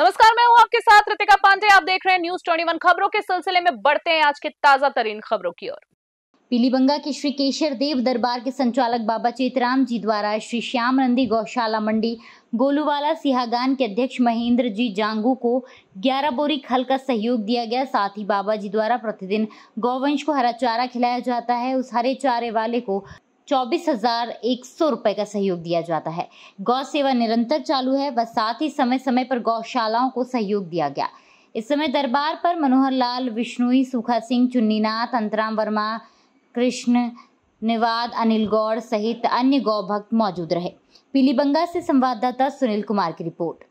नमस्कार मैं हूं आपके साथ रितिका पांडे आप देख रहे हैं न्यूज ट्वेंटी खबरों के सिलसिले में बढ़ते हैं आज के ताजा तरीन खबरों की ओर पीलीबंगा के श्री केशर देव दरबार के संचालक बाबा चेतराम जी द्वारा श्री श्याम नंदी गौशाला मंडी गोलूवाला सिहागान के अध्यक्ष महेंद्र जी जांगू को 11 बोरी खल का सहयोग दिया गया साथ ही बाबा जी द्वारा प्रतिदिन गौवंश को हरा चारा खिलाया जाता है उस हरे चारे वाले को चौबीस हजार एक सौ रुपए का सहयोग दिया जाता है गौ सेवा निरंतर चालू है व साथ ही समय समय पर गौशालाओं को सहयोग दिया गया इस समय दरबार पर मनोहर लाल विष्णुई सुखा सिंह चुन्नीनाथ अंतराम वर्मा कृष्ण निवाद अनिल गौड़ सहित अन्य गौ भक्त मौजूद रहे पीलीबंगा से संवाददाता सुनील कुमार की रिपोर्ट